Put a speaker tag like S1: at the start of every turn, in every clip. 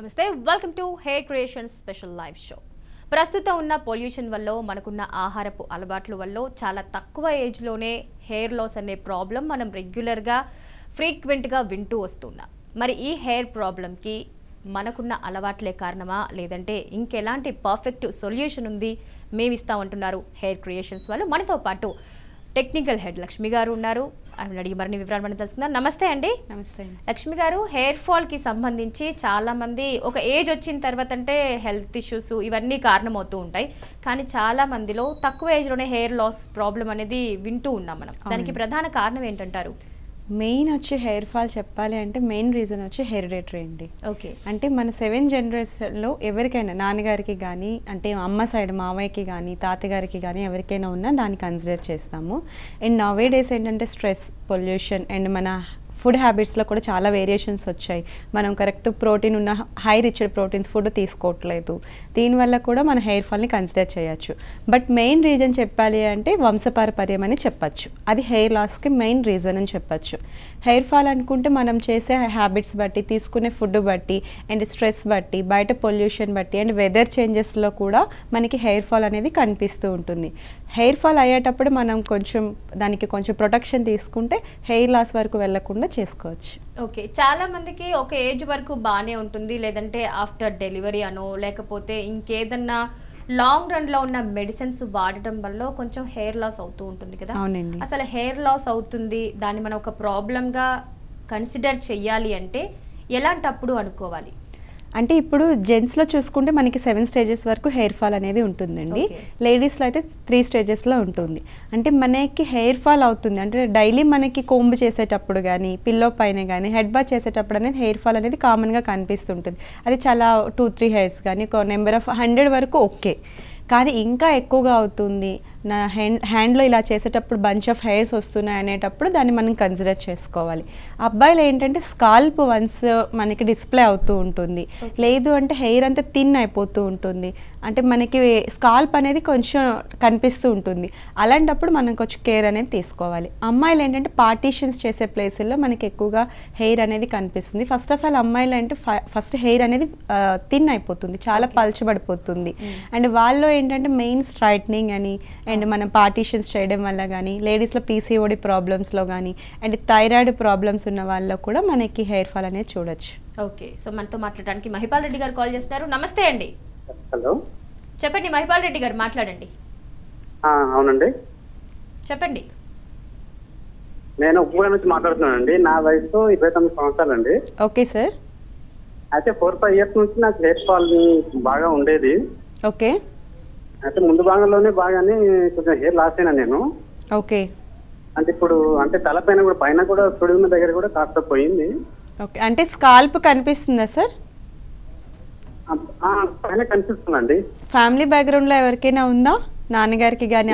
S1: నమస్తే welcome to hair creation special live show ప్రస్తుతం ఉన్న పొల్యూషన్ వల్ల మనకున్న ఆహారపు అలవాట్ల వల్ల చాలా తక్కువ ఏజ్లోనే హెయిర్ లాస్ అనే ప్రాబ్లం మనం రెగ్యులర్గా ఫ్రీక్వెంట్గా వింటూ వస్తున్నాం మరి ఈ హెయిర్ ప్రాబ్లంకి మనకున్న అలవాట్లే కారణమా లేదంటే ఇంకెలాంటి పర్ఫెక్ట్ సొల్యూషన్ ఉంది మేమిస్తామంటున్నారు హెయిర్ క్రియేషన్స్ వాళ్ళు మనతో పాటు టెక్నికల్ హెడ్ లక్ష్మి గారు ఉన్నారు ఆమె అడిగి మరిన్ని వివరాలు మనం తెలుసుకుందాం నమస్తే అండి నమస్తే లక్ష్మి గారు హెయిర్ ఫాల్కి సంబంధించి చాలామంది ఒక ఏజ్ వచ్చిన తర్వాత అంటే హెల్త్ ఇష్యూస్ ఇవన్నీ కారణమవుతూ ఉంటాయి కానీ చాలా మందిలో తక్కువ ఏజ్లోనే హెయిర్ లాస్ ప్రాబ్లం అనేది వింటూ ఉన్నాం మనం దానికి ప్రధాన కారణం
S2: ఏంటంటారు మెయిన్ వచ్చి హెయిర్ ఫాల్ చెప్పాలి అంటే మెయిన్ రీజన్ వచ్చి హెరిడేటరీ అండి ఓకే అంటే మన సెవెన్ జనరేషన్లో ఎవరికైనా నాన్నగారికి కానీ అంటే అమ్మ సైడ్ మామయ్యకి కానీ తాతగారికి కానీ ఎవరికైనా ఉన్నా దాన్ని కన్సిడర్ చేస్తాము అండ్ నవే డేస్ ఏంటంటే స్ట్రెస్ పొల్యూషన్ అండ్ మన ఫుడ్ హ్యాబిట్స్లో కూడా చాలా వేరియేషన్స్ వచ్చాయి మనం కరెక్ట్ ప్రోటీన్ ఉన్న హై రిచ్డ్ ప్రోటీన్స్ ఫుడ్ తీసుకోవట్లేదు దీనివల్ల కూడా మన హెయిర్ ఫాల్ని కన్సిడర్ చేయొచ్చు బట్ మెయిన్ రీజన్ చెప్పాలి అంటే వంశపారపర్యం అని చెప్పచ్చు అది హెయిర్ లాస్కి మెయిన్ రీజన్ అని చెప్పచ్చు హెయిర్ ఫాల్ అనుకుంటే మనం చేసే హ్యాబిట్స్ బట్టి తీసుకునే ఫుడ్ బట్టి అండ్ స్ట్రెస్ బట్టి బయట పొల్యూషన్ బట్టి అండ్ వెదర్ చేంజెస్లో కూడా మనకి హెయిర్ ఫాల్ అనేది కనిపిస్తూ ఉంటుంది హెయిర్ ఫాల్ అయ్యేటప్పుడు మనం కొంచెం దానికి కొంచెం ప్రొటెక్షన్ తీసుకుంటే హెయిర్ లాస్ వరకు వెళ్లకుండా చేసుకోవచ్చు
S1: ఓకే చాలా మందికి ఒక ఏజ్ వరకు బాగానే ఉంటుంది లేదంటే ఆఫ్టర్ డెలివరీ అనో లేకపోతే ఇంకేదన్నా లాంగ్ రన్ లో ఉన్న మెడిసిన్స్ వాడటం వల్ల కొంచెం హెయిర్ లాస్ అవుతూ ఉంటుంది కదా అవునండి అసలు హెయిర్ లాస్ అవుతుంది దాన్ని మనం ఒక ప్రాబ్లంగా కన్సిడర్ చెయ్యాలి అంటే ఎలాంటప్పుడు అనుకోవాలి
S2: అంటే ఇప్పుడు జెంట్స్లో చూసుకుంటే మనకి సెవెన్ స్టేజెస్ వరకు హెయిర్ ఫాల్ అనేది ఉంటుందండి లేడీస్లో అయితే త్రీ స్టేజెస్లో ఉంటుంది అంటే మనకి హెయిర్ ఫాల్ అవుతుంది అంటే డైలీ మనకి కొంబు చేసేటప్పుడు కానీ పిల్లో పైన కానీ హెడ్ బాత్ చేసేటప్పుడు అనేది హెయిర్ ఫాల్ అనేది కామన్గా కనిపిస్తుంటుంది అది చాలా టూ త్రీ హెయిర్స్ కానీ ఒక నెంబర్ ఆఫ్ హండ్రెడ్ వరకు ఓకే కానీ ఇంకా ఎక్కువగా అవుతుంది నా హ్యాండ్ హ్యాండ్లో ఇలా చేసేటప్పుడు బంచ్ ఆఫ్ హెయిర్స్ వస్తున్నాయి అనేటప్పుడు దాన్ని మనం కన్సిడర్ చేసుకోవాలి అబ్బాయిలు ఏంటంటే స్కాల్ప్ వన్స్ మనకి డిస్ప్లే అవుతూ ఉంటుంది లేదు అంటే హెయిర్ అంతా థిన్ అయిపోతూ ఉంటుంది అంటే మనకి స్కాల్ప్ అనేది కొంచెం కనిపిస్తూ ఉంటుంది అలాంటప్పుడు మనం కొంచెం కేర్ అనేది తీసుకోవాలి అమ్మాయిలు ఏంటంటే పార్టీషన్స్ చేసే ప్లేసుల్లో మనకి ఎక్కువగా హెయిర్ అనేది కనిపిస్తుంది ఫస్ట్ ఆఫ్ ఆల్ అమ్మాయిలు అంటే ఫస్ట్ హెయిర్ అనేది థిన్ అయిపోతుంది చాలా పలచబడిపోతుంది hmm. అండ్ వాళ్ళు ఏంటంటే మెయిన్ స్ట్రైట్నింగ్ అని అండ్ మనం పార్టీషన్స్ చేయడం వల్ల కానీ లేడీస్లో పీసీఓడి ప్రాబ్లమ్స్లో కానీ అండ్ థైరాయిడ్ ప్రాబ్లమ్స్ ఉన్న వాళ్ళలో కూడా మనకి హెయిర్ ఫాల్ అనేది చూడొచ్చు
S1: ఓకే సో మనతో మాట్లాడడానికి మహిపాల్ రెడ్డి గారు కాల్ చేస్తున్నారు నమస్తే అండి హలో చెప్పండి మహిపాల్ రెడ్డి గారు మాట్లాడండి
S3: అవునండి చెప్పండి నేను ఉప్పుగూడెం నుంచి మాట్లాడుతున్నానండి నా వయసు ఇరవై తొమ్మిది సంవత్సరాలు అండి ఓకే సార్ అయితే ఫోర్ ఫైవ్ ఇయర్స్ నుంచి నాకు హెయిర్ ఫాల్ బాగా ఉండేది ఓకే అంటే ముందు భాగంలోనే బాగానే కొంచెం హెయిర్ లాస్ అయినా నేను ఓకే అంటే ఇప్పుడు అంటే తలపైన కూడా పైన కూడా సుడిన దగ్గర కూడా కాస్త పోయింది
S2: ఓకే అంటే స్కాల్ప్ కనిపిస్తుందా సార్
S3: పైన కనిపిస్తుందండి
S2: ఫ్యామిలీ బ్యాక్గ్రౌండ్ లో ఎవరికైనా ఉందా నాన్నగారికి కానీ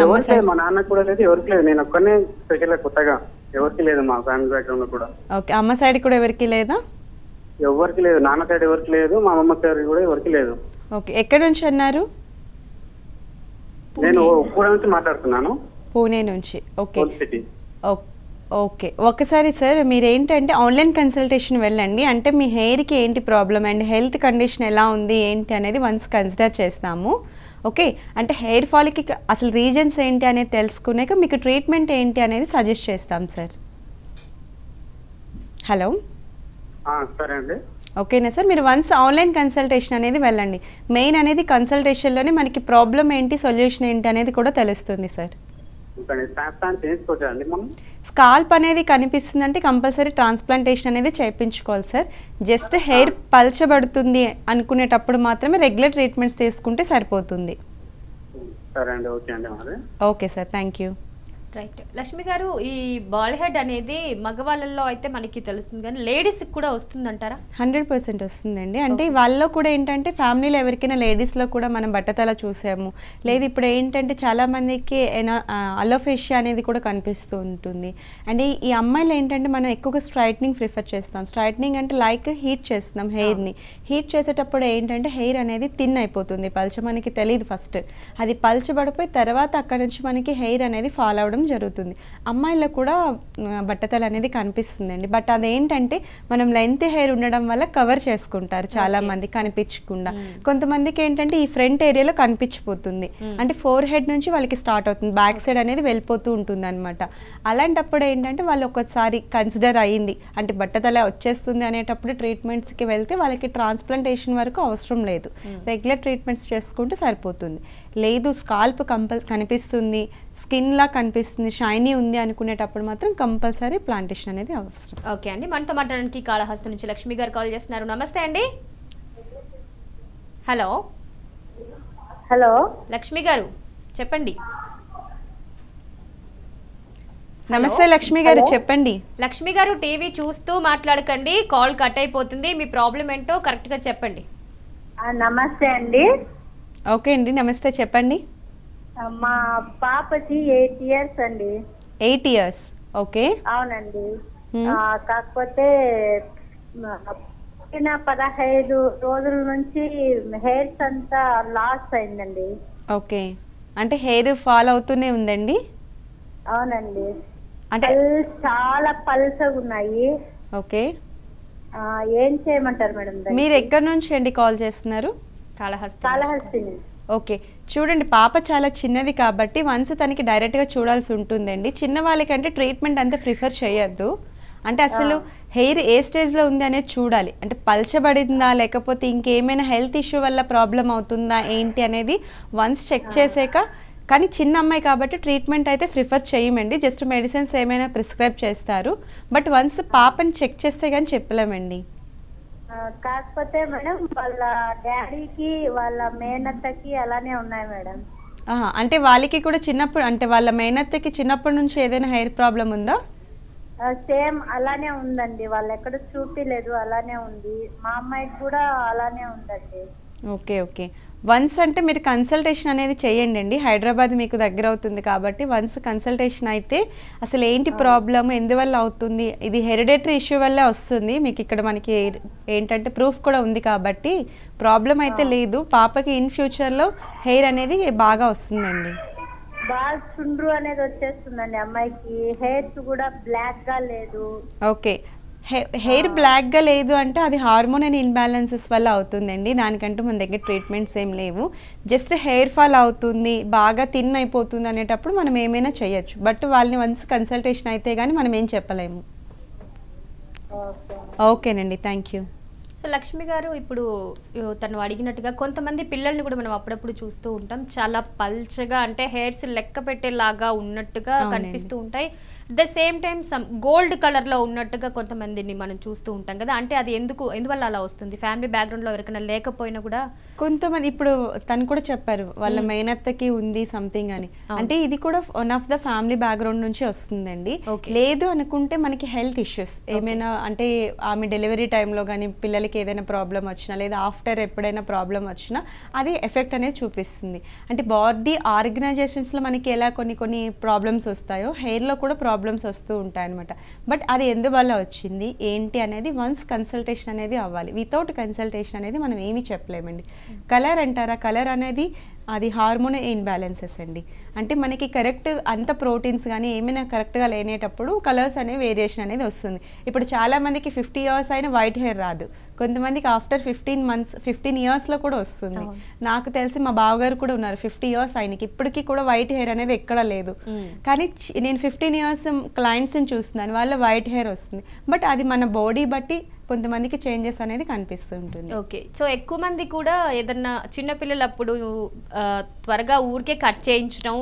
S2: మా
S3: నాన్న కూడా లేదు ఎవరికి లేదు నేను ఒక్కనే స్పెషల్ కొత్తగా ఎవరికి లేదు మా ఫ్యామిలీ బ్యాక్గ్రౌండ్ లో కూడా
S2: ఓకే అమ్మ సైడ్ కూడా ఎవరికి లేదా
S3: ఎవరికి లేదు నాన్న సైడ్ ఎవరికి లేదు మా అమ్మ సైడ్ కూడా ఎవరికి లేదు
S2: ఓకే ఎక్కడ నుంచి అన్నారు పూణే
S3: నుంచి మాట్లాడుతున్నాను
S2: పూణే నుంచి ఓకే ఓకే ఒకసారి సార్ మీరు ఏంటంటే ఆన్లైన్ కన్సల్టేషన్ వెళ్ళండి అంటే మీ హెయిర్కి ఏంటి ప్రాబ్లం అండ్ హెల్త్ కండిషన్ ఎలా ఉంది ఏంటి అనేది వన్స్ కన్సిడర్ చేస్తాము ఓకే అంటే హెయిర్ ఫాల్కి అసలు రీజన్స్ ఏంటి అనేది తెలుసుకునేక మీకు ట్రీట్మెంట్ ఏంటి అనేది సజెస్ట్ చేస్తాం సార్ హలో సరే అండి ఓకేనా సార్ మీరు వన్స్ ఆన్లైన్ కన్సల్టేషన్ అనేది వెళ్ళండి మెయిన్ అనేది కన్సల్టేషన్లోనే మనకి ప్రాబ్లం ఏంటి సొల్యూషన్ ఏంటి అనేది కూడా తెలుస్తుంది సార్ స్కాల్ప్ అనేది కనిపిస్తుంది అంటే కంపల్సరీ ట్రాన్స్ప్లాంటేషన్ అనేది చేయించుకోవాలి సార్ జస్ట్ హెయిర్ పల్చబడుతుంది అనుకునేటప్పుడు మాత్రమే రెగ్యులర్ ట్రీట్మెంట్స్ తీసుకుంటే సరిపోతుంది okay sir thank you
S1: right Lakshmi గారు ఈ బాల్ హెడ్ అనేది మగవాళ్ళల్లో అయితే మనకి తెలుస్తుంది కానీ లేడీస్కి కూడా వస్తుంది అంటారా
S2: హండ్రెడ్ పర్సెంట్ వస్తుందండి అంటే వాళ్ళలో కూడా ఏంటంటే ఫ్యామిలీలో ఎవరికైనా లేడీస్లో కూడా మనం బట్టతల చూసాము లేదు hmm. ఇప్పుడు ఏంటంటే చాలామందికి అలోఫేషియా అనేది కూడా కనిపిస్తూ ఉంటుంది అండ్ ఈ అమ్మాయిలు ఏంటంటే మనం ఎక్కువగా స్ట్రైట్నింగ్ ప్రిఫర్ చేస్తాం స్ట్రైట్నింగ్ అంటే లైక్ హీట్ చేస్తున్నాం హెయిర్ని హీట్ ah. చేసేటప్పుడు ఏంటంటే హెయిర్ అనేది థిన్ అయిపోతుంది పల్చ మనకి తెలియదు ఫస్ట్ అది పల్చబడిపోయి తర్వాత అక్కడ నుంచి మనకి హెయిర్ అనేది ఫాల్ అవడం జరుగుతుంది అమ్మాయిలకు కూడా బట్టతల అనేది కనిపిస్తుందండి బట్ అదేంటంటే మనం లెంత్ హెయిర్ ఉండడం వల్ల కవర్ చేసుకుంటారు చాలా మంది కనిపించకుండా కొంతమందికి ఏంటంటే ఈ ఫ్రంట్ ఏరియాలో కనిపించిపోతుంది అంటే ఫోర్ హెడ్ నుంచి వాళ్ళకి స్టార్ట్ అవుతుంది బ్యాక్ సైడ్ అనేది వెళ్ళిపోతూ ఉంటుంది అనమాట అలాంటప్పుడు ఏంటంటే వాళ్ళు ఒకసారి కన్సిడర్ అయ్యింది అంటే బట్టతల వచ్చేస్తుంది అనేటప్పుడు ట్రీట్మెంట్స్కి వెళ్తే వాళ్ళకి ట్రాన్స్ప్లాంటేషన్ వరకు అవసరం లేదు రెగ్యులర్ ట్రీట్మెంట్స్ చేసుకుంటే సరిపోతుంది లేదు స్కాల్ప్ కంపల్ కనిపిస్తుంది స్కిన్ లా కనిపిస్తుంది షైనీ ఉంది అనుకునేటప్పుడు మాత్రం కంపల్సరీ ప్లాంటేషన్ అనేది అవసరం
S1: ఓకే అండి మనతో మాట్లాడడానికి కాళహస్తి నుంచి లక్ష్మి గారు కాల్ చేస్తున్నారు నమస్తే అండి హలో హలో లక్ష్మి గారు చెప్పండి నమస్తే లక్ష్మి గారు చెప్పండి లక్ష్మి గారు టీవీ చూస్తూ మాట్లాడకండి కాల్ కట్ అయిపోతుంది మీ ప్రాబ్లం ఏంటో కరెక్ట్ గా
S2: చెప్పండి నమస్తే అండి ఓకే అండి నమస్తే చెప్పండి
S3: మా పాపకి ఎయిట్ ఇయర్స్ అండి
S2: ఎయిట్ ఇయర్స్ ఓకే
S3: అవునండి కాకపోతే పుట్టిన పదహైదు రోజుల నుంచి హెయిర్స్ అంతా లాస్ అయిందండి
S2: ఓకే అంటే హెయిర్ ఫాల్ అవుతూనే ఉందండి అవునండి అంటే
S3: చాలా పల్సగా ఉన్నాయి ఓకే ఏం చేయమంటారు మేడం మీరు ఎక్కడి
S2: నుంచి అండి కాల్ చేస్తున్నారు కాళహస్తి కాళహస్తి ఓకే చూడండి పాప చాలా చిన్నది కాబట్టి వన్స్ తనకి డైరెక్ట్గా చూడాల్సి ఉంటుందండి చిన్న వాళ్ళకంటే ట్రీట్మెంట్ అంతా ప్రిఫర్ చేయొద్దు అంటే అసలు హెయిర్ ఏ స్టేజ్లో ఉంది అనేది చూడాలి అంటే పలచబడిందా లేకపోతే ఇంకేమైనా హెల్త్ ఇష్యూ వల్ల ప్రాబ్లం అవుతుందా ఏంటి అనేది వన్స్ చెక్ చేసాక కానీ చిన్న అమ్మాయి కాబట్టి ట్రీట్మెంట్ అయితే ప్రిఫర్ చేయమండి జస్ట్ మెడిసిన్స్ ఏమైనా ప్రిస్క్రైబ్ చేస్తారు బట్ వన్స్ పాపని చెక్ చేస్తే కానీ చెప్పలేమండి
S3: కాకపోతే మేడం వాళ్ళ డాడీకి వాళ్ళ మేనత్తకి అలానే ఉన్నాయి మేడం
S2: అంటే వాళ్ళకి కూడా చిన్నప్పుడు అంటే వాళ్ళ మేనత్తకి చిన్నప్పటి నుంచి ఏదైనా హెయిర్ ప్రాబ్లం ఉందా
S3: సేమ్ అలానే ఉందండి వాళ్ళు ఎక్కడ చూపిలేదు అలానే ఉంది మా అమ్మాయికి కూడా అలానే ఉందండి
S2: ఓకే ఓకే వన్స్ అంటే మీరు కన్సల్టేషన్ అనేది చేయండి అండి హైదరాబాద్ మీకు దగ్గర అవుతుంది కాబట్టి వన్స్ కన్సల్టేషన్ అయితే అసలు ఏంటి ప్రాబ్లమ్ ఎందువల్ల అవుతుంది ఇది హెరిడేటరీ ఇష్యూ వల్లే వస్తుంది మీకు ఇక్కడ మనకి ఏంటంటే ప్రూఫ్ కూడా ఉంది కాబట్టి ప్రాబ్లం అయితే లేదు పాపకి ఇన్ ఫ్యూచర్లో హెయిర్ అనేది బాగా వస్తుందండి
S3: బాగా చుండ్రు అనేది వచ్చేస్తుందండి అమ్మాయికి హెయిర్స్ కూడా బ్లాక్ గా లేదు
S2: ఓకే హెయిర్ బ్లాక్గా లేదు అంటే అది హార్మోన్ అండ్ ఇన్బ్యాలెన్సెస్ వల్ల అవుతుందండి దానికంటూ మన దగ్గర ట్రీట్మెంట్స్ ఏం లేవు జస్ట్ హెయిర్ ఫాల్ అవుతుంది బాగా థిన్ అయిపోతుంది అనేటప్పుడు మనం ఏమైనా చేయొచ్చు బట్ వాళ్ళని వన్స్ కన్సల్టేషన్ అయితే కానీ మనం ఏం చెప్పలేము ఓకేనండి థ్యాంక్ యూ
S1: సో లక్ష్మి గారు ఇప్పుడు తను అడిగినట్టుగా కొంతమంది పిల్లల్ని కూడా మనం అప్పుడప్పుడు చూస్తూ ఉంటాం చాలా పల్చగా అంటే హెయిర్స్ లెక్క పెట్టేలాగా ఉన్నట్టుగా కనిపిస్తూ ఉంటాయి the same time some gold కలర్లో ఉన్నట్టుగా కొంతమందిని మనం చూస్తూ ఉంటాం కదా అంటే అది ఎందుకు ఎందువల్ల అలా వస్తుంది ఫ్యామిలీ బ్యాక్గ్రౌండ్లో
S2: ఎవరికైనా లేకపోయినా కూడా కొంతమంది ఇప్పుడు తను కూడా చెప్పారు వాళ్ళ మేనత్తకి ఉంది సంథింగ్ అని అంటే ఇది కూడా one of the family background నుంచి వస్తుందండి లేదు అనుకుంటే మనకి హెల్త్ ఇష్యూస్ ఏమైనా అంటే ఆమె డెలివరీ టైంలో కానీ పిల్లలకి మీకు ఏదైనా ప్రాబ్లం వచ్చినా లేదా ఆఫ్టర్ ఎప్పుడైనా ప్రాబ్లం వచ్చినా అది ఎఫెక్ట్ అనేది చూపిస్తుంది అంటే బాడీ ఆర్గనైజేషన్స్లో మనకి ఎలా కొన్ని కొన్ని ప్రాబ్లమ్స్ వస్తాయో హెయిర్లో కూడా ప్రాబ్లమ్స్ వస్తూ ఉంటాయి అనమాట బట్ అది ఎందువల్ల వచ్చింది ఏంటి అనేది వన్స్ కన్సల్టేషన్ అనేది అవ్వాలి వితౌట్ కన్సల్టేషన్ అనేది మనం ఏమీ చెప్పలేమండి కలర్ అంటారా కలర్ అనేది అది హార్మోన్ ఇన్బ్యాలెన్సెస్ అండి అంటే మనకి కరెక్ట్ అంత ప్రోటీన్స్ కానీ ఏమైనా కరెక్ట్గా లేనేటప్పుడు కలర్స్ అనే వేరియేషన్ అనేది వస్తుంది ఇప్పుడు చాలామందికి ఫిఫ్టీ ఇయర్స్ అయిన వైట్ హెయిర్ రాదు కొంతమందికి ఆఫ్టర్ ఫిఫ్టీన్ మంత్స్ ఫిఫ్టీన్ ఇయర్స్లో కూడా వస్తుంది నాకు తెలిసి మా బావగారు కూడా ఉన్నారు ఫిఫ్టీ ఇయర్స్ ఆయనకి ఇప్పటికీ కూడా వైట్ హెయిర్ అనేది ఎక్కడ లేదు కానీ నేను ఫిఫ్టీన్ ఇయర్స్ క్లయింట్స్ని చూస్తున్నాను వాళ్ళ వైట్ హెయిర్ వస్తుంది బట్ అది మన బాడీ బట్టి కొంతమందికి చేంజెస్ అనేది కనిపిస్తూ ఉంటుంది ఓకే
S1: సో ఎక్కువ మంది కూడా ఏదన్నా చిన్నపిల్లలప్పుడు త్వరగా ఊరికే కట్ చేయించడం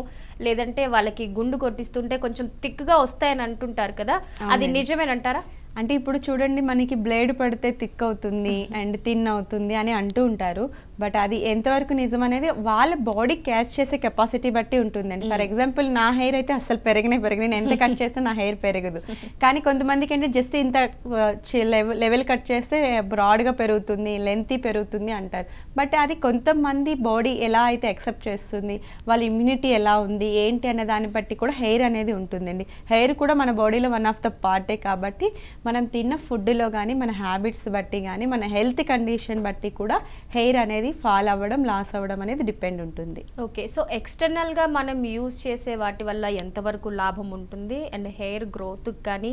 S1: లేదంటే వాళ్ళకి గుండు కొట్టిస్తుంటే కొంచెం థిక్గా వస్తాయని అంటుంటారు కదా అది
S2: నిజమేనంటారా అంటే ఇప్పుడు చూడండి మనకి బ్లేడ్ పడితే థిక్ అవుతుంది అండ్ థిన్ అవుతుంది అని అంటూ ఉంటారు బట్ అది ఎంతవరకు నిజం అనేది వాళ్ళ బాడీ క్యాచ్ చేసే కెపాసిటీ బట్టి ఉంటుందండి ఫర్ ఎగ్జాంపుల్ నా హెయిర్ అయితే అసలు పెరగనే పెరగదు నేను ఎంత కట్ చేస్తే నా హెయిర్ పెరగదు కానీ కొంతమందికి అంటే జస్ట్ ఇంత లెవెల్ కట్ చేస్తే బ్రాడ్గా పెరుగుతుంది లెంతీ పెరుగుతుంది అంటారు బట్ అది కొంతమంది బాడీ ఎలా అయితే అక్సెప్ట్ చేస్తుంది వాళ్ళ ఇమ్యూనిటీ ఎలా ఉంది ఏంటి అనే దాన్ని బట్టి కూడా హెయిర్ అనేది ఉంటుందండి హెయిర్ కూడా మన బాడీలో వన్ ఆఫ్ ద పార్టే కాబట్టి మనం తిన్న ఫుడ్లో కానీ మన హ్యాబిట్స్ బట్టి కానీ మన హెల్త్ కండిషన్ బట్టి కూడా హెయిర్ అనేది అనేది ఫాల్ అవ్వడం లాస్ అవ్వడం అనేది డిపెండ్ ఉంటుంది
S1: ఓకే సో ఎక్స్టర్నల్గా మనం యూజ్ చేసే వాటి వల్ల ఎంతవరకు లాభం ఉంటుంది అండ్ హెయిర్ గ్రోత్కి కానీ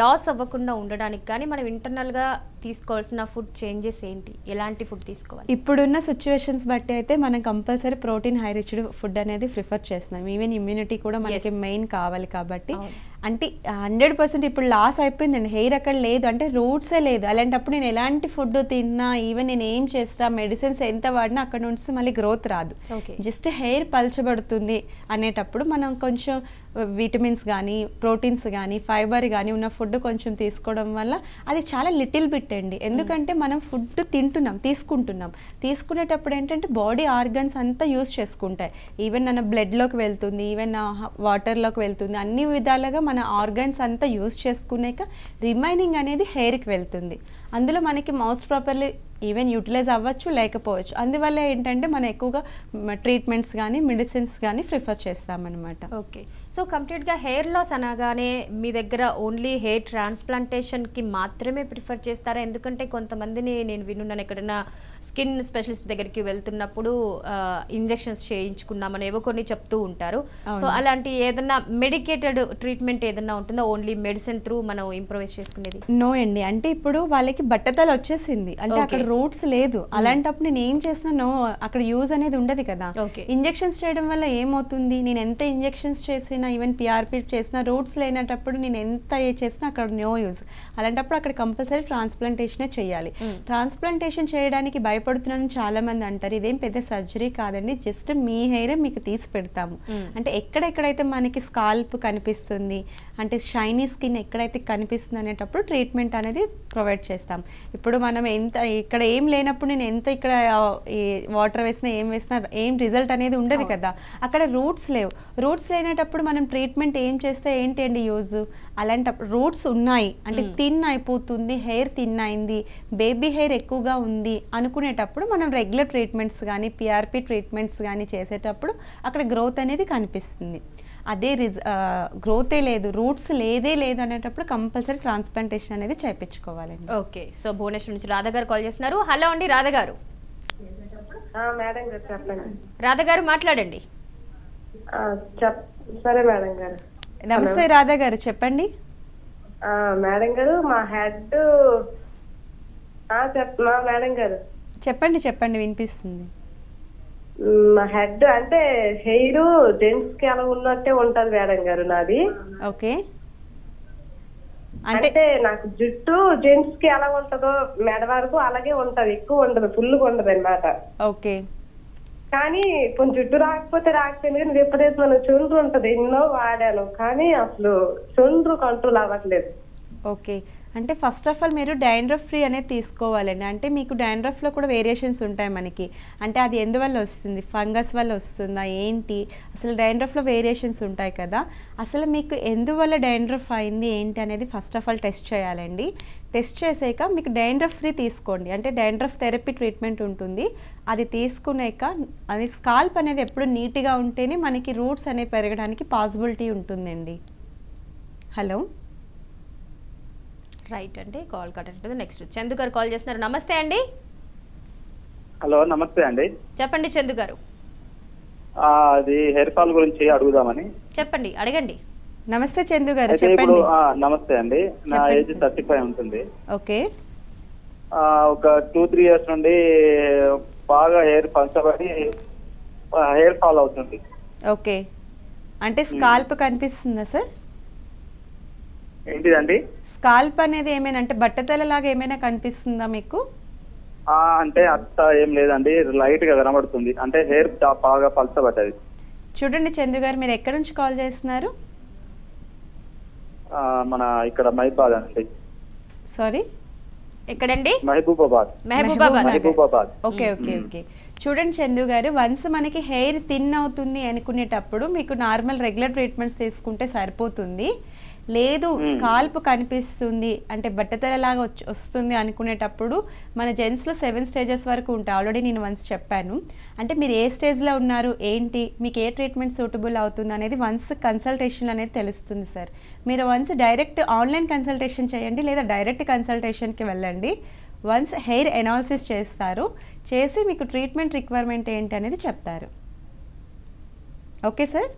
S1: లాస్ అవ్వకుండా ఉండడానికి కానీ మనం ఇంటర్నల్గా తీసుకోవాల్సిన ఫుడ్ చేంజెస్ ఏంటి ఎలాంటి
S2: ఫుడ్ తీసుకోవాలి ఇప్పుడున్న సిచ్యువేషన్స్ బట్టి అయితే మనం compulsory protein high riched food అనేది ప్రిఫర్ చేస్తున్నాం ఈవెన్ ఇమ్యూనిటీ కూడా మనకి మెయిన్ కావాలి కాబట్టి అంటే హండ్రెడ్ పర్సెంట్ ఇప్పుడు లాస్ అయిపోయింది అండి హెయిర్ అక్కడ లేదు అంటే రూట్సే లేదు అలాంటప్పుడు నేను ఎలాంటి ఫుడ్ తిన్నా ఈవెన్ నేను ఏం చేసినా మెడిసిన్స్ ఎంత వాడినా అక్కడ నుంచి మళ్ళీ గ్రోత్ రాదు జస్ట్ హెయిర్ పలచబడుతుంది అనేటప్పుడు మనం కొంచెం విటమిన్స్ కానీ ప్రోటీన్స్ కానీ ఫైబర్ కానీ ఉన్న ఫుడ్ కొంచెం తీసుకోవడం వల్ల అది చాలా లిటిల్ బిట్ అండి ఎందుకంటే మనం ఫుడ్ తింటున్నాం తీసుకుంటున్నాం తీసుకునేటప్పుడు ఏంటంటే బాడీ ఆర్గన్స్ అంతా యూస్ చేసుకుంటాయి ఈవెన్ మన బ్లడ్లోకి వెళ్తుంది ఈవెన్ వాటర్లోకి వెళ్తుంది అన్ని విధాలుగా మన ఆర్గన్స్ అంతా యూజ్ చేసుకునేక రిమైనింగ్ అనేది హెయిర్కి వెళ్తుంది అందులో మనకి మౌస్ ప్రాపర్లీ ఈవెన్ యూటిలైజ్ అవ్వచ్చు లేకపోవచ్చు అందువల్ల ఏంటంటే మనం ఎక్కువగా ట్రీట్మెంట్స్ కానీ మెడిసిన్స్ కానీ ప్రిఫర్ చేస్తామన్నమాట ఓకే
S1: సో కంప్లీట్గా హెయిర్ లాస్ అనగానే మీ దగ్గర ఓన్లీ హెయిర్ ట్రాన్స్ప్లాంటేషన్కి మాత్రమే ప్రిఫర్ చేస్తారా ఎందుకంటే కొంతమందిని నేను వినున్నాను ఎక్కడైనా స్కిన్ స్పెషలిస్ట్ దగ్గరికి వెళ్తున్నప్పుడు ఇంజెక్షన్స్ చేయించుకున్నామని ఏవో కొన్ని చెప్తూ
S2: ఉంటారు సో అలాంటి
S1: ఏదన్నా మెడికేటెడ్ ట్రీట్మెంట్ ఏదన్నా ఉంటుందో ఓన్లీ మెడిసిన్ త్రూ మనం ఇంప్రూవైజ్ చేసుకునేది
S2: నో అండి అంటే ఇప్పుడు వాళ్ళకి మనకి బట్టతల వచ్చేసింది అంటే అక్కడ రూట్స్ లేదు అలాంటప్పుడు నేను ఏం చేసినా అక్కడ యూజ్ అనేది ఉండదు కదా ఇంజెక్షన్స్ చేయడం వల్ల ఏమవుతుంది నేను ఎంత ఇంజెక్షన్స్ చేసినా ఈవెన్ పిఆర్పి చేసినా రూట్స్ లేనటప్పుడు నేను ఎంత చేసినా అక్కడ నో యూజ్ అలాంటప్పుడు అక్కడ కంపల్సరీ ట్రాన్స్ప్లాంటేషన్ చేయాలి ట్రాన్స్ప్లాంటేషన్ చేయడానికి భయపడుతున్నాను చాలా మంది అంటారు ఇదేం పెద్ద సర్జరీ కాదండి జస్ట్ మీ హెయిరే మీకు తీసి పెడతాము అంటే ఎక్కడెక్కడైతే మనకి స్కాల్ప్ కనిపిస్తుంది అంటే షైనీ స్కిన్ ఎక్కడైతే కనిపిస్తుంది అనేటప్పుడు ట్రీట్మెంట్ అనేది ప్రొవైడ్ చేస్తాం ఇప్పుడు మనం ఎంత ఇక్కడ ఏం లేనప్పుడు నేను ఎంత ఇక్కడ వాటర్ వేసినా ఏం వేసినా ఏం రిజల్ట్ అనేది ఉండదు కదా అక్కడ రూట్స్ లేవు రూట్స్ లేనేటప్పుడు మనం ట్రీట్మెంట్ ఏం చేస్తే ఏంటి అండి యూజ్ అలాంటప్పుడు రూట్స్ ఉన్నాయి అంటే థిన్ అయిపోతుంది హెయిర్ థిన్ అయింది బేబీ హెయిర్ ఎక్కువగా ఉంది అనుకునేటప్పుడు మనం రెగ్యులర్ ట్రీట్మెంట్స్ కానీ పిఆర్పి ట్రీట్మెంట్స్ కానీ చేసేటప్పుడు అక్కడ గ్రోత్ అనేది కనిపిస్తుంది అదే రిజ్ గ్రోతే లేదు రూట్స్ లేదే లేదు అనేటప్పుడు కంపల్సరీ ట్రాన్స్ప్లాంటేషన్ అనేది చేయించుకోవాలండి ఓకే
S1: సో భువనేశ్వర్ నుంచి రాధా గారు కాల్ చేస్తున్నారు హలో అండి రాధా గారు రాధా గారు మాట్లాడండి
S2: సరే మేడం గారు నమస్తే రాధా గారు చెప్పండి మేడం గారు మా హెడ్ మేడం గారు చెప్పండి చెప్పండి వినిపిస్తుంది
S3: హెడ్ అంటే
S2: హెయిర్ జెంట్స్ కి అలా ఉన్నట్టే ఉంటది మేడం గారు నాది ఓకే
S3: అంటే నాకు జుట్టు జెంట్స్ కి ఎలా ఉంటదో మెడ వరకు అలాగే ఉంటది ఎక్కువ ఉండదు ఫుల్ ఉండదు అనమాట ఓకే కానీ కొంచెం జుట్టు రాకపోతే రాకపోయింది కానీ విపరీత మన చుండ్రు ఉంటది ఎన్నో వాడాను కానీ అసలు చుండ్రు కంట్రోల్ అవ్వట్లేదు
S2: ఓకే అంటే ఫస్ట్ ఆఫ్ ఆల్ మీరు డాండ్రఫ్ ఫ్రీ అనేది తీసుకోవాలండి అంటే మీకు డాండ్రఫ్లో కూడా వేరియేషన్స్ ఉంటాయి మనకి అంటే అది ఎందువల్ల వస్తుంది ఫంగస్ వల్ల వస్తుందా ఏంటి అసలు డాండ్రఫ్లో వేరియేషన్స్ ఉంటాయి కదా అసలు మీకు ఎందువల్ల డాండ్రఫ్ అయింది ఏంటి అనేది ఫస్ట్ ఆఫ్ ఆల్ టెస్ట్ చేయాలండి టెస్ట్ చేసాక మీకు డాండ్రఫ్ ఫ్రీ తీసుకోండి అంటే డాండ్రఫ్ థెరపీ ట్రీట్మెంట్ ఉంటుంది అది తీసుకున్నాక అది స్కాల్ప్ అనేది ఎప్పుడు నీట్గా ఉంటేనే మనకి రూట్స్ అనేవి పెరగడానికి పాసిబిలిటీ ఉంటుందండి హలో
S1: రైట్ అండి కాల్ కట్ నెక్స్ట్ చందు గారు కాల్ చేస్తున్నారు నమస్తే అండి
S3: హలో నమస్తే అండి
S1: చెప్పండి చందు గారు
S3: అది హెయిర్ ఫాల్ గురించి అడుగుదామని
S2: చెప్పండి అడగండి నమస్తే చందు గారు చెప్పండి
S3: నమస్తే అండి నా ఏజ్ 35 ఫైవ్ ఉంటుంది ఓకే ఒక టూ త్రీ ఇయర్స్ నుండి బాగా హెయిర్ పంచబడి హెయిర్ ఫాల్ అవుతుంది
S2: ఓకే అంటే స్కాల్ప్ కనిపిస్తుందా సార్ ఏంటిదండి స్కాల్ప్ అనేది ఏమైనా అంటే బట్టతల లాగా ఏమైనా కనిపిస్తుందా మీకు
S3: అంటే అత్త ఏం లేదండి లైట్ గా కనబడుతుంది అంటే హెయిర్ బాగా పలచబడ్డది
S2: చూడండి చందు గారు మీరు ఎక్కడి నుంచి కాల్ చేస్తున్నారు
S3: మన ఇక్కడ మహిబాద్
S2: అండి సారీ ఎక్కడండి Mahbubabad Mahbubabad okay okay okay చూడండి చందు గారు వన్స్ మనకి హెయిర్ థిన్ అవుతుంది అనుకునేటప్పుడు మీకు నార్మల్ రెగ్యులర్ ట్రీట్మెంట్స్ తీసుకుంటే సరిపోతుంది లేదు స్కాల్ప్ కనిపిస్తుంది అంటే లాగా వస్తుంది అనుకునేటప్పుడు మన జెంట్స్లో సెవెన్ స్టేజెస్ వరకు ఉంటాయి ఆల్రెడీ నేను వన్స్ చెప్పాను అంటే మీరు ఏ స్టేజ్లో ఉన్నారు ఏంటి మీకు ఏ ట్రీట్మెంట్ సూటబుల్ అవుతుంది అనేది వన్స్ కన్సల్టేషన్ అనేది తెలుస్తుంది సార్ మీరు వన్స్ డైరెక్ట్ ఆన్లైన్ కన్సల్టేషన్ చేయండి లేదా డైరెక్ట్ కన్సల్టేషన్కి వెళ్ళండి వన్స్ హెయిర్ ఎనాలిసిస్ చేస్తారు చేసి మీకు ట్రీట్మెంట్ రిక్వైర్మెంట్ ఏంటి అనేది చెప్తారు okay sir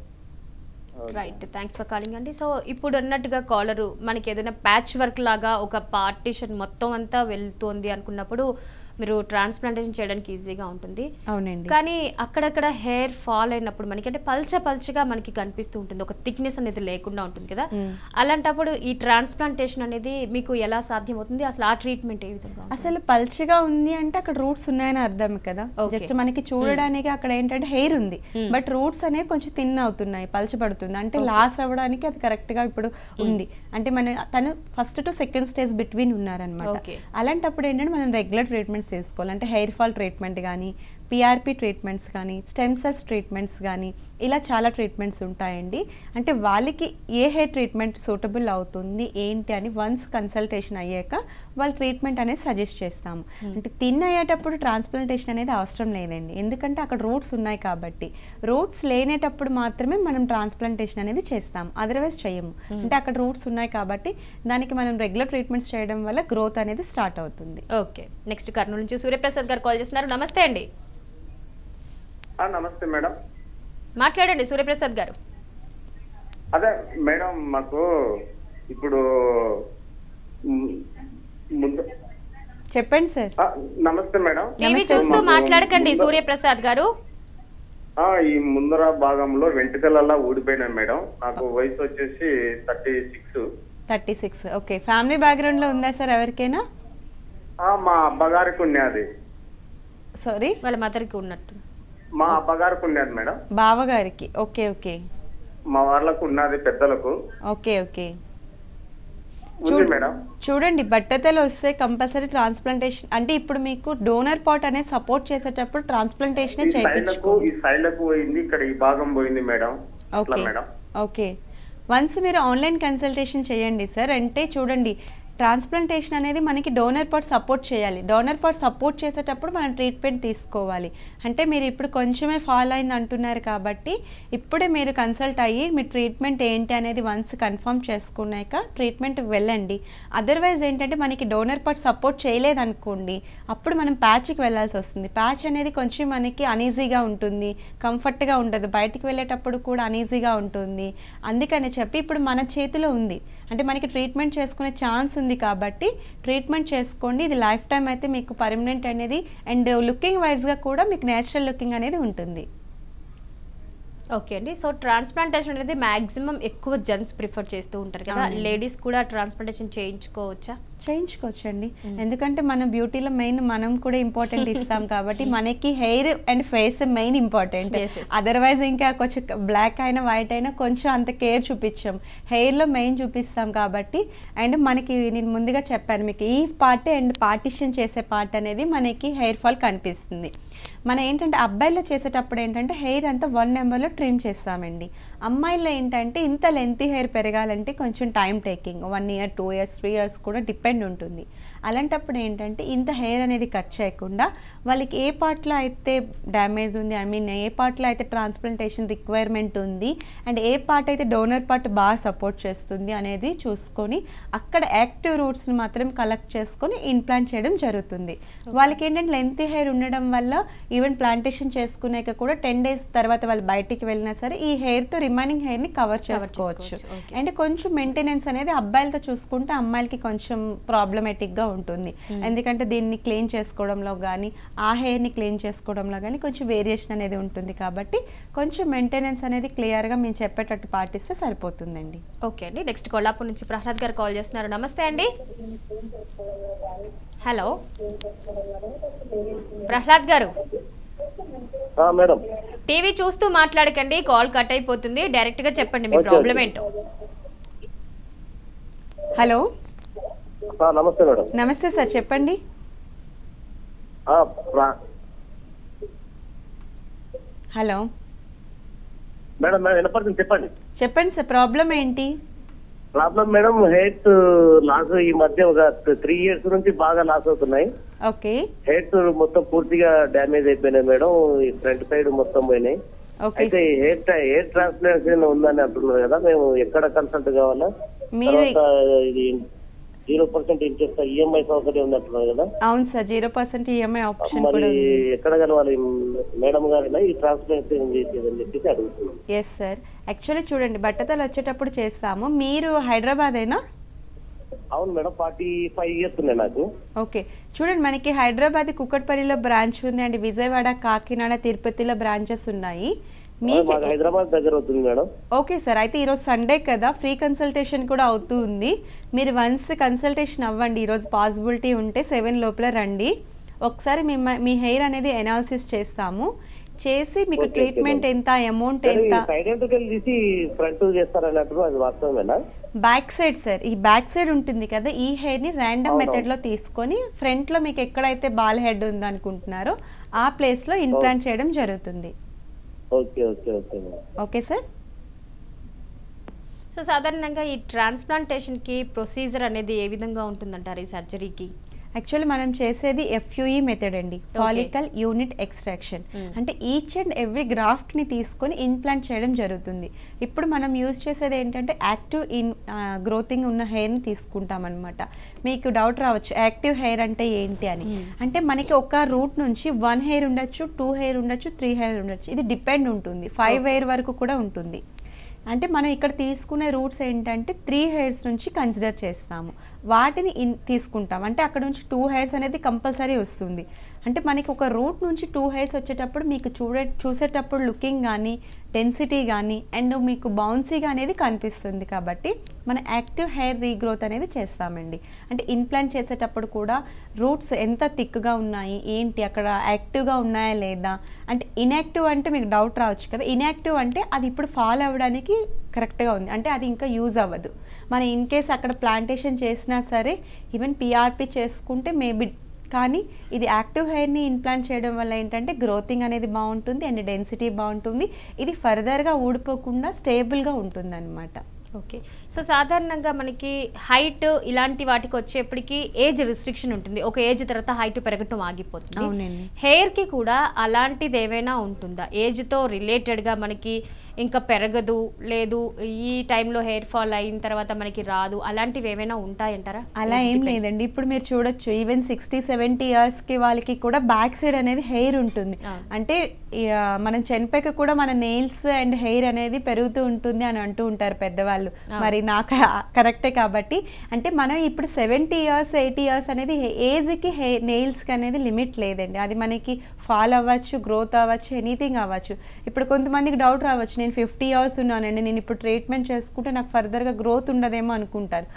S1: right thanks for calling అండి సో ఇప్పుడు అన్నట్టుగా కాలరు మనకి ఏదైనా ప్యాచ్ వర్క్ లాగా ఒక పార్టీషన్ మొత్తం అంతా వెళ్తుంది అనుకున్నప్పుడు మీరు ట్రాన్స్ప్లాంటేషన్ చేయడానికి ఈజీగా ఉంటుంది
S2: అవునండి కానీ
S1: అక్కడక్కడ హెయిర్ ఫాల్ అయినప్పుడు మనకి అంటే పల్చ పల్చగా మనకి కనిపిస్తూ ఉంటుంది ఒక థిక్నెస్ అనేది లేకుండా ఉంటుంది కదా అలాంటప్పుడు ఈ ట్రాన్స్ప్లాంటేషన్ అనేది మీకు ఎలా సాధ్యమవుతుంది అసలు ఆ ట్రీట్మెంట్ ఏ విధంగా
S2: అసలు పల్చగా ఉంది అంటే అక్కడ రూట్స్ ఉన్నాయని అర్థం కదా జస్ట్ మనకి చూడడానికి అక్కడ ఏంటంటే హెయిర్ ఉంది బట్ రూట్స్ అనేవి కొంచెం తిన్ అవుతున్నాయి పల్చబడుతుంది అంటే లాస్ అవ్వడానికి అది కరెక్ట్ గా ఇప్పుడు ఉంది అంటే మన తను first to second stage between ఉన్నారనమాట అలాంటప్పుడు ఏంటంటే మనం రెగ్యులర్ ట్రీట్మెంట్స్ చేసుకోవాలి అంటే హెయిర్ ఫాల్ ట్రీట్మెంట్ కానీ పిఆర్పి ట్రీట్మెంట్స్ కానీ స్టెమ్ సెల్స్ ట్రీట్మెంట్స్ కానీ ఇలా చాలా ట్రీట్మెంట్స్ ఉంటాయండి అంటే వాళ్ళకి ఏ హెయిర్ ట్రీట్మెంట్ సూటబుల్ అవుతుంది ఏంటి అని వన్స్ కన్సల్టేషన్ అయ్యాక వాళ్ళు ట్రీట్మెంట్ అనేది సజెస్ట్ చేస్తాము hmm. అంటే తిన్ అయ్యేటప్పుడు ట్రాన్స్ప్లాంటేషన్ అనేది అవసరం లేదండి ఎందుకంటే అక్కడ రూట్స్ ఉన్నాయి కాబట్టి రూట్స్ లేనేటప్పుడు మాత్రమే మనం ట్రాన్స్ప్లాంటేషన్ అనేది చేస్తాం అదర్వైజ్ చేయము hmm. అంటే అక్కడ రూట్స్ ఉన్నాయి కాబట్టి దానికి మనం రెగ్యులర్ ట్రీట్మెంట్స్ చేయడం వల్ల గ్రోత్ అనేది స్టార్ట్ అవుతుంది ఓకే నెక్స్ట్ కర్నూలు నుంచి సూర్యప్రసాద్ గారు కాల్
S1: చేస్తున్నారు నమస్తే అండి నమస్తే మేడం మాట్లాడండి సూర్యప్రసాద్ గారు
S3: అదే మేడం మాకు ఇప్పుడు చెప్పండి సార్ నమస్తే మేడం చూస్తూ మాట్లాడకండి
S2: సూర్యప్రసాద్ గారు
S3: ఈ ముందర భాగంలో వెంటకలలా ఊడిపోయినాను మేడం నాకు వయసు వచ్చేసి thirty six
S2: thirty six okay family background లో ఉందా సార్ ఎవరికైనా
S3: మా అబ్బగారికి ఉన్నది
S2: సారీ వాళ్ళ మదర్కి ఉన్నట్టు
S3: మా అబ్బగారికి ఉన్నారు మేడం
S2: బావగారికి ఓకే ఓకే
S3: మా వాళ్ళకు ఉన్నది పెద్దలకు
S2: ఓకే ఓకే చూడండి బట్టతలు వస్తే కంపల్సరీ ట్రాన్స్ప్లాంటేషన్ అంటే ఇప్పుడు మీకు డోనర్ పాట్ అనేది సపోర్ట్ చేసేటప్పుడు ట్రాన్స్ప్లాంటేషన్ చేయించుకో
S3: పోయింది ఇక్కడ పోయింది మేడం
S2: ఓకే ఓకే వన్స్ మీరు ఆన్లైన్ కన్సల్టేషన్ చేయండి సార్ అంటే చూడండి ట్రాన్స్ప్లాంటేషన్ అనేది మనకి డోనర్ పాట్ సపోర్ట్ చేయాలి డోనర్ పార్ట్ సపోర్ట్ చేసేటప్పుడు మనం ట్రీట్మెంట్ తీసుకోవాలి అంటే మీరు ఇప్పుడు కొంచెమే ఫాల్ అయింది అంటున్నారు కాబట్టి ఇప్పుడే మీరు కన్సల్ట్ అయ్యి మీ ట్రీట్మెంట్ ఏంటి అనేది వన్స్ కన్ఫర్మ్ చేసుకున్నాక ట్రీట్మెంట్ వెళ్ళండి అదర్వైజ్ ఏంటంటే మనకి డోనర్ పార్ట్ సపోర్ట్ చేయలేదనుకోండి అప్పుడు మనం ప్యాచ్కి వెళ్ళాల్సి వస్తుంది ప్యాచ్ అనేది కొంచెం మనకి అనీజీగా ఉంటుంది కంఫర్ట్గా ఉండదు బయటికి వెళ్ళేటప్పుడు కూడా అనీజీగా ఉంటుంది అందుకని చెప్పి ఇప్పుడు మన చేతిలో ఉంది అంటే మనకి ట్రీట్మెంట్ చేసుకునే ఛాన్స్ ఉంది కాబట్టి ట్రీట్మెంట్ చేసుకోండి ఇది లైఫ్ టైం అయితే మీకు పర్మనెంట్ అనేది అండ్ లుకింగ్ వైజ్గా కూడా మీకు నేచురల్ లుకింగ్ అనేది ఉంటుంది
S1: ఓకే అండి సో ట్రాన్స్ప్లాంటేషన్ అనేది మాక్సిమం ఎక్కువ జెంట్స్ ప్రిఫర్ చేస్తూ ఉంటారు కదా లేడీస్ కూడా ట్రాన్స్ప్లాంటేషన్
S2: చేయించుకోవచ్చా చేయించుకోవచ్చు అండి hmm. ఎందుకంటే మన బ్యూటీలో మెయిన్ మనం కూడా ఇంపార్టెంట్ ఇస్తాం కాబట్టి మనకి hair and face main important otherwise ఇంకా కొంచెం బ్లాక్ అయినా వైట్ అయినా కొంచెం అంత కేర్ చూపించాం హెయిర్లో మెయిన్ చూపిస్తాం కాబట్టి అండ్ మనకి నేను ముందుగా చెప్పాను మీకు ఈ పార్ట్ అండ్ పార్టిషన్ చేసే పార్ట్ అనేది మనకి హెయిర్ ఫాల్ కనిపిస్తుంది మనం ఏంటంటే అబ్బాయిలో చేసేటప్పుడు ఏంటంటే హెయిర్ అంతా వన్ నెంబర్లో ట్రిమ్ చేస్తామండి అమ్మాయిల్లో ఏంటంటే ఇంత లెంతీ హెయిర్ పెరగాలంటే కొంచెం time taking one year two years three years కూడా డిపెండ్ ఉంటుంది అలాంటప్పుడు ఏంటంటే ఇంత హెయిర్ అనేది కట్ చేయకుండా వాళ్ళకి ఏ పార్ట్లో అయితే డ్యామేజ్ ఉంది ఐ మీన్ ఏ పార్ట్లో అయితే ట్రాన్స్ప్లాంటేషన్ రిక్వైర్మెంట్ ఉంది అండ్ ఏ పార్ట్ అయితే డోనర్ పార్ట్ బాగా సపోర్ట్ చేస్తుంది అనేది చూసుకొని అక్కడ యాక్టివ్ రూట్స్ని మాత్రం కలెక్ట్ చేసుకొని ఇన్ప్లాంట్ చేయడం జరుగుతుంది వాళ్ళకి ఏంటంటే లెంత్ హెయిర్ ఉండడం వల్ల ఈవెన్ ప్లాంటేషన్ చేసుకునేక కూడా టెన్ డేస్ తర్వాత వాళ్ళు బయటికి వెళ్ళినా సరే ఈ హెయిర్తో రిమైనింగ్ హెయిర్ని కవర్ చేసుకోవచ్చు అండ్ కొంచెం మెయింటెనెన్స్ అనేది అబ్బాయిలతో చూసుకుంటే అమ్మాయిలకి కొంచెం ప్రాబ్లమేటిక్గా ఉంటుంది hmm. ఎందుకంటే దీన్ని క్లీన్ చేసుకోవడంలో కానీ ఆ హెయిర్ని క్లీన్ చేసుకోవడంలో కానీ కొంచెం వేరియేషన్ అనేది ఉంటుంది కాబట్టి కొంచెం మెయింటెనెన్స్ అనేది క్లియర్గా మేము చెప్పేటట్టు పాటిస్తే సరిపోతుందండి
S1: ఓకే అండి నెక్స్ట్ కొల్లాపూర్ నుంచి ప్రహ్లాద్ గారు కాల్ చేస్తున్నారు నమస్తే అండి హలో ప్రహ్లాద్ గారు మేడం టీవీ చూస్తూ మాట్లాడకండి కాల్ కట్ అయిపోతుంది డైరెక్ట్ గా చెప్పండి మీ ప్రాబ్లం ఏంటో
S2: హలో నమస్తే మేడం నమస్తే సార్ చెప్పండి హలో మేడం మేడం వినపడుతుంది చెప్పండి చెప్పండి సార్ ప్రాబ్లం ఏంటి
S3: ప్రాబ్లం మేడం హెయిర్ లాస్ ఈ మధ్య ఒక త్రీ ఇయర్స్ నుంచి బాగా లాస్ అవుతున్నాయి ఓకే మొత్తం పూర్తిగా డ్యామేజ్ అయిపోయినాయి మేడం ఈ ఫ్రంట్ సైడ్ మొత్తం పోయినాయి
S2: అయితే హెయిర్
S3: హెయిర్ ట్రాన్స్ప్లాంటేషన్ ఉందని అంటున్నారు కదా మేము ఎక్కడ కన్సల్ట్ కావాలా మీరు జీరో పర్సెంట్ ఇంట్రెస్ట్ ఈఎంఐ సౌకర్యం కదా
S2: అవును sir zero percent EMI e option మరి
S3: ఎక్కడ మేడం ఈ ట్రాన్స్పరెన్సీ చెప్పేసి
S2: ఎస్ సార్ యాక్చువల్లీ చూడండి బట్టతలు వచ్చేటప్పుడు చేస్తాము మీరు హైదరాబాద్ అయినా
S3: అవును మేడం ఫార్టీ ఫైవ్ ఇయర్స్ ఉన్నాయి నాకు
S2: ఓకే చూడండి మనకి హైదరాబాద్ కుక్కట్పల్లిలో బ్రాంచ్ ఉంది అండి విజయవాడ కాకినాడ తిరుపతిలో బ్రాంచెస్ ఉన్నాయి
S3: హైదరాబాద్ దగ్గర అవుతుంది
S2: మేడం ఓకే సార్ అయితే ఈరోజు సండే కదా ఫ్రీ కన్సల్టేషన్ కూడా అవుతుంది మీరు వన్స్ కన్సల్టేషన్ అవ్వండి ఈరోజు పాసిబిలిటీ ఉంటే సెవెన్ లోపల రండి ఒకసారి మీ మీ హెయిర్ అనేది ఎనాలిసిస్ చేస్తాము చేసి మీకు ట్రీట్మెంట్ ఎంత అమౌంట్ ఎంత బ్యాక్ సైడ్ సార్ ఈ బ్యాక్ సైడ్ ఉంటుంది కదా ఈ హెయిర్ ని ర్యాండమ్ మెథడ్ లో తీసుకొని ఫ్రంట్ లో మీకు ఎక్కడైతే బాల్ హెడ్ ఉందనుకుంటున్నారో ఆ ప్లేస్ లో ఇన్ప్లాంట్ చేయడం జరుగుతుంది
S3: okay okay okay
S2: okay sir
S1: so సాధారణంగా ఈ ట్రాన్స్ప్లాంటేషన్ కి ప్రొసీజర్ అనేది ఏ
S2: విధంగా ఉంటుందంటారు ఈ సర్జరీకి యాక్చువల్లీ మనం చేసేది ఎఫ్యూఈ మెథడ్ e అండి పాలికల్ యూనిట్ ఎక్స్ట్రాక్షన్ అంటే ఈచ్ అండ్ ఎవ్రీ గ్రాఫ్ట్ని తీసుకొని ఇన్ప్లాంట్ చేయడం జరుగుతుంది ఇప్పుడు మనం యూజ్ చేసేది ఏంటంటే యాక్టివ్ ఇన్ గ్రోతింగ్ ఉన్న హెయిర్ని తీసుకుంటాం అనమాట మీకు డౌట్ రావచ్చు యాక్టివ్ హెయిర్ అంటే ఏంటి అని hmm. అంటే మనకి ఒక రూట్ నుంచి వన్ హెయిర్ ఉండొచ్చు టూ హెయిర్ ఉండొచ్చు త్రీ హెయిర్ ఉండొచ్చు ఇది డిపెండ్ ఉంటుంది ఫైవ్ హెయిర్ వరకు కూడా ఉంటుంది అంటే మనం ఇక్కడ తీసుకునే రూట్స్ ఏంటంటే త్రీ హెయిర్స్ నుంచి కన్సిడర్ చేస్తాము వాటిని ఇన్ తీసుకుంటాం అంటే అక్కడ నుంచి టూ హెయిర్స్ అనేది కంపల్సరీ వస్తుంది అంటే మనకి ఒక రూట్ నుంచి టూ హెయిర్స్ వచ్చేటప్పుడు మీకు చూడే చూసేటప్పుడు లుకింగ్ కానీ డెన్సిటీ కానీ అండ్ మీకు బౌన్సీగా అనేది కనిపిస్తుంది కాబట్టి మన యాక్టివ్ హెయిర్ రీగ్రోత్ అనేది చేస్తామండి అంటే ఇంప్లాంట్ చేసేటప్పుడు కూడా రూట్స్ ఎంత థిక్గా ఉన్నాయి ఏంటి అక్కడ యాక్టివ్గా ఉన్నాయా లేదా అంటే ఇన్యాక్టివ్ అంటే మీకు డౌట్ రావచ్చు కదా ఇన్యాక్టివ్ అంటే అది ఇప్పుడు ఫాలో అవ్వడానికి కరెక్ట్గా ఉంది అంటే అది ఇంకా యూజ్ అవ్వదు మనం ఇన్ కేస్ అక్కడ ప్లాంటేషన్ చేసినా సరే ఈవెన్ పిఆర్పి చేసుకుంటే మేబీ కానీ ఇది యాక్టివ్ హెయిర్ని ఇంప్లాంట్ చేయడం వల్ల ఏంటంటే గ్రోతింగ్ అనేది బాగుంటుంది అండ్ డెన్సిటీ బాగుంటుంది ఇది ఫర్దర్గా ఊడిపోకుండా స్టేబుల్గా ఉంటుందన్నమాట ఓకే సో సాధారణంగా మనకి హైట్ ఇలాంటి
S1: వాటికి వచ్చేప్పటికి ఏజ్ రిస్ట్రిక్షన్ ఉంటుంది ఒక ఏజ్ తర్వాత హైట్ పెరగటం ఆగిపోతుంది కి కూడా అలాంటిది ఏవైనా ఉంటుందా ఏజ్ రిలేటెడ్ రిలేటెడ్గా మనకి ఇంకా పెరగదు లేదు ఈ టైంలో హెయిర్ ఫాల్ అయిన తర్వాత మనకి రాదు అలాంటివి ఏమైనా ఉంటాయంటారా అలా ఏం లేదండి
S2: ఇప్పుడు మీరు చూడొచ్చు ఈవెన్ సిక్స్టీ సెవెంటీ ఇయర్స్ కి వాళ్ళకి కూడా బ్యాక్ సైడ్ అనేది హెయిర్ ఉంటుంది అంటే మనం చనిపోయాక కూడా మన నెయిల్స్ అండ్ హెయిర్ అనేది పెరుగుతూ ఉంటుంది అని అంటూ ఉంటారు పెద్దవాళ్ళు మరి నాకు కరెక్టే కాబట్టి అంటే మనం ఇప్పుడు సెవెంటీ ఇయర్స్ ఎయిటీ ఇయర్స్ అనేది ఏజ్కి హె నెయిల్స్కి అనేది లిమిట్ లేదండి అది మనకి ఫాల్ అవ్వచ్చు గ్రోత్ అవ్వచ్చు ఎనీథింగ్ అవ్వచ్చు ఇప్పుడు కొంతమందికి డౌట్ రావచ్చు నేను ఫిఫ్టీ ఇయర్స్ ఉన్నానండి నేను ఇప్పుడు ట్రీట్మెంట్ చేసుకుంటే నాకు ఫర్దర్గా గ్రోత్ ఉండదేమో అనుకుంటారు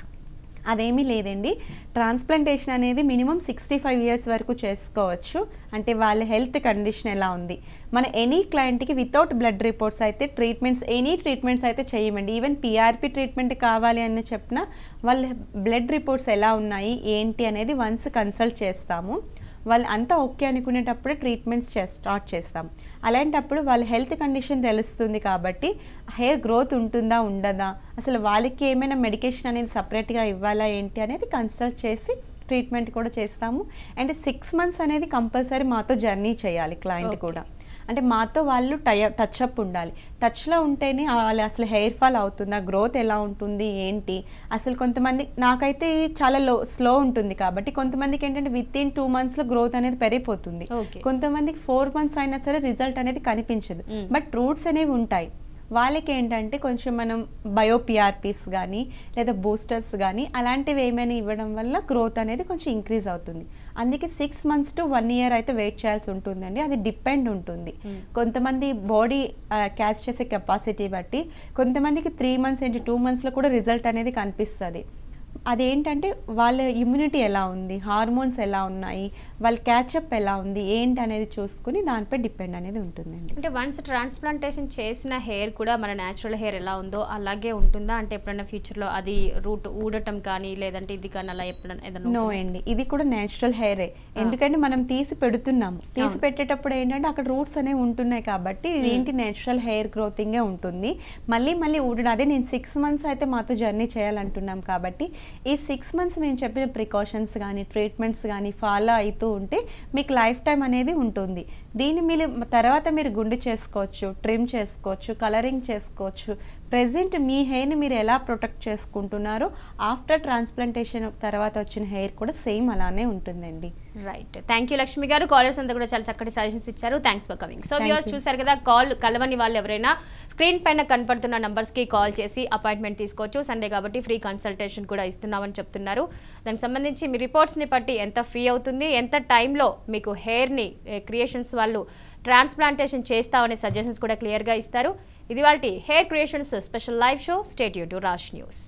S2: అదేమీ లేదండి ట్రాన్స్ప్లాంటేషన్ అనేది మినిమం సిక్స్టీ ఫైవ్ ఇయర్స్ వరకు చేసుకోవచ్చు అంటే వాళ్ళ హెల్త్ కండిషన్ ఎలా ఉంది మన ఎనీ క్లయింట్కి వితౌట్ బ్లడ్ రిపోర్ట్స్ అయితే ట్రీట్మెంట్స్ ఎనీ ట్రీట్మెంట్స్ అయితే చేయమండి ఈవెన్ పిఆర్పి ట్రీట్మెంట్ కావాలి అని చెప్పిన వాళ్ళ బ్లడ్ రిపోర్ట్స్ ఎలా ఉన్నాయి ఏంటి అనేది వన్స్ కన్సల్ట్ చేస్తాము వాళ్ళు అంతా ఓకే అనుకునేటప్పుడు ట్రీట్మెంట్స్ చే స్టార్ట్ చేస్తాం అలాంటప్పుడు వాళ్ళ హెల్త్ కండిషన్ తెలుస్తుంది కాబట్టి హెయిర్ గ్రోత్ ఉంటుందా ఉండదా అసలు వాళ్ళకి ఏమైనా మెడికేషన్ అనేది సపరేట్గా ఇవ్వాలా ఏంటి అనేది కన్సల్ట్ చేసి ట్రీట్మెంట్ కూడా చేస్తాము అండ్ సిక్స్ మంత్స్ అనేది కంపల్సరీ మాతో జర్నీ చేయాలి క్లయింట్ కూడా అంటే మాతో వాళ్ళు టై టచ్ అప్ ఉండాలి టచ్లో ఉంటేనే వాళ్ళు అసలు హెయిర్ ఫాల్ అవుతుందా గ్రోత్ ఎలా ఉంటుంది ఏంటి అసలు కొంతమంది నాకైతే చాలా లో స్లో ఉంటుంది కాబట్టి కొంతమందికి ఏంటంటే విత్ ఇన్ టూ మంత్స్లో గ్రోత్ అనేది పెరిగిపోతుంది కొంతమందికి ఫోర్ మంత్స్ అయినా సరే రిజల్ట్ అనేది కనిపించదు బట్ hmm. రూట్స్ అనేవి ఉంటాయి వాళ్ళకి ఏంటంటే కొంచెం మనం బయోపిఆర్పీస్ కానీ లేదా బూస్టర్స్ కానీ అలాంటివి ఏమైనా ఇవ్వడం వల్ల గ్రోత్ అనేది కొంచెం ఇంక్రీజ్ అవుతుంది అందుకే six months to one year అయితే వెయిట్ చేయాల్సి ఉంటుందండి అది డిపెండ్ ఉంటుంది hmm. కొంతమంది బాడీ క్యాచ్ చేసే కెపాసిటీ బట్టి కొంతమందికి త్రీ మంత్స్ ఏంటి టూ మంత్స్లో కూడా రిజల్ట్ అనేది కనిపిస్తుంది అదేంటంటే వాళ్ళ ఇమ్యూనిటీ ఎలా ఉంది హార్మోన్స్ ఎలా ఉన్నాయి వాళ్ళు క్యాచ్అప్ ఎలా ఉంది ఏంటి అనేది చూసుకుని దానిపై డిపెండ్ అనేది ఉంటుందండి
S1: అంటే వన్స్ ట్రాన్స్ప్లాంటేషన్ చేసిన హెయిర్ కూడా మన న్యాచురల్ హెయిర్ ఎలా ఉందో అలాగే ఉంటుందా అంటే ఎప్పుడైనా ఫ్యూచర్లో అది రూట్ ఊడటం కానీ లేదంటే ఇది కానీ
S2: అలా ఎప్పుడైనా నో అండి ఇది కూడా న్యాచురల్ హెయిరే ఎందుకంటే మనం తీసి పెడుతున్నాము తీసి పెట్టేటప్పుడు ఏంటంటే అక్కడ రూట్స్ అనేవి ఉంటున్నాయి కాబట్టి ఇది ఏంటి న్యాచురల్ హెయిర్ గ్రోతింగే ఉంటుంది మళ్ళీ మళ్ళీ ఊడడం అదే నేను సిక్స్ మంత్స్ అయితే మాతో జర్నీ చేయాలంటున్నాం కాబట్టి ఈ సిక్స్ మంత్స్ మేము చెప్పిన ప్రికాషన్స్ కానీ ట్రీట్మెంట్స్ కానీ ఫాలో అవుతూ చేస్తూ ఉంటే మీకు లైఫ్ టైం అనేది ఉంటుంది దీన్ని మీరు తర్వాత మీరు గుండు చేసుకోవచ్చు ట్రిమ్ చేసుకోవచ్చు కలరింగ్ చేసుకోవచ్చు ప్రజెంట్ మీ హెయిర్ని మీరు ఎలా ప్రొటెక్ట్ చేసుకుంటున్నారో ఆఫ్టర్ ట్రాన్స్ప్లాంటేషన్ తర్వాత వచ్చిన హెయిర్ కూడా సేమ్ అలానే ఉంటుందండి రైట్ థ్యాంక్ యూ లక్ష్మి గారు కాలర్స్ అంతా కూడా చాలా చక్కటి
S1: సజెషన్స్ ఇచ్చారు thanks for coming so viewers చూసారు కదా కాల్ కలవని వాళ్ళు ఎవరైనా స్క్రీన్ పైన కనపడుతున్న నంబర్స్కి కాల్ చేసి అపాయింట్మెంట్ తీసుకోవచ్చు సండే కాబట్టి ఫ్రీ కన్సల్టేషన్ కూడా ఇస్తున్నామని చెప్తున్నారు దానికి సంబంధించి మీ రిపోర్ట్స్ని బట్టి ఎంత ఫీ అవుతుంది ఎంత టైంలో మీకు హెయిర్ని క్రియేషన్స్ eh, వాళ్ళు ట్రాన్స్ప్లాంటేషన్ చేస్తామనే సజెషన్స్ కూడా క్లియర్గా ఇస్తారు ఇది వాళ్ళ hair creations special live show state you to Raj news